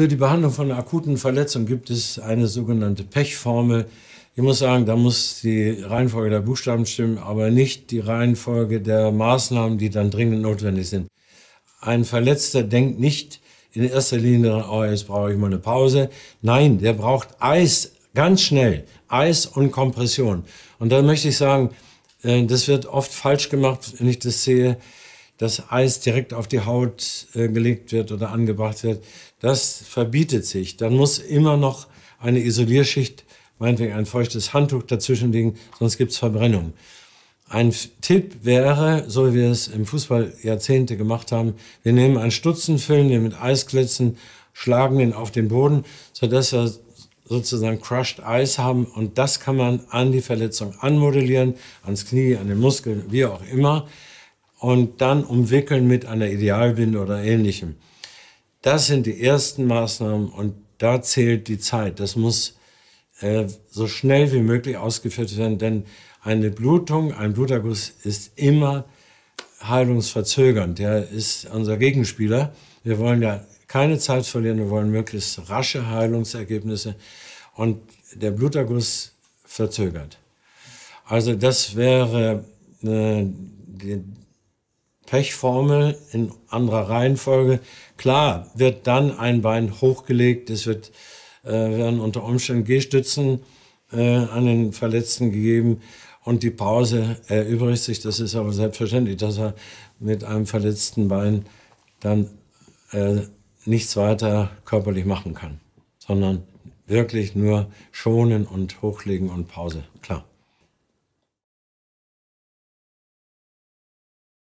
Für die Behandlung von akuten Verletzungen gibt es eine sogenannte Pechformel. Ich muss sagen, da muss die Reihenfolge der Buchstaben stimmen, aber nicht die Reihenfolge der Maßnahmen, die dann dringend notwendig sind. Ein Verletzter denkt nicht in erster Linie, oh, jetzt brauche ich mal eine Pause. Nein, der braucht Eis ganz schnell. Eis und Kompression. Und da möchte ich sagen, äh, das wird oft falsch gemacht, wenn ich das sehe dass Eis direkt auf die Haut äh, gelegt wird oder angebracht wird. Das verbietet sich. Dann muss immer noch eine Isolierschicht, meinetwegen ein feuchtes Handtuch dazwischen liegen, sonst gibt es Verbrennung. Ein Tipp wäre, so wie wir es im Fußball Jahrzehnte gemacht haben, wir nehmen einen Stutzen, füllen den mit Eisklötzen, schlagen ihn auf den Boden, sodass wir sozusagen crushed Eis haben und das kann man an die Verletzung anmodellieren, ans Knie, an den Muskeln, wie auch immer und dann umwickeln mit einer Idealbinde oder ähnlichem. Das sind die ersten Maßnahmen und da zählt die Zeit. Das muss äh, so schnell wie möglich ausgeführt werden, denn eine Blutung, ein Bluterguss ist immer heilungsverzögernd. Der ist unser Gegenspieler. Wir wollen ja keine Zeit verlieren, wir wollen möglichst rasche Heilungsergebnisse und der Bluterguss verzögert. Also das wäre äh, die, Pechformel in anderer Reihenfolge. Klar, wird dann ein Bein hochgelegt, es wird, äh, werden unter Umständen Gehstützen äh, an den Verletzten gegeben und die Pause erübrigt sich. Das ist aber selbstverständlich, dass er mit einem verletzten Bein dann äh, nichts weiter körperlich machen kann, sondern wirklich nur schonen und hochlegen und Pause, klar.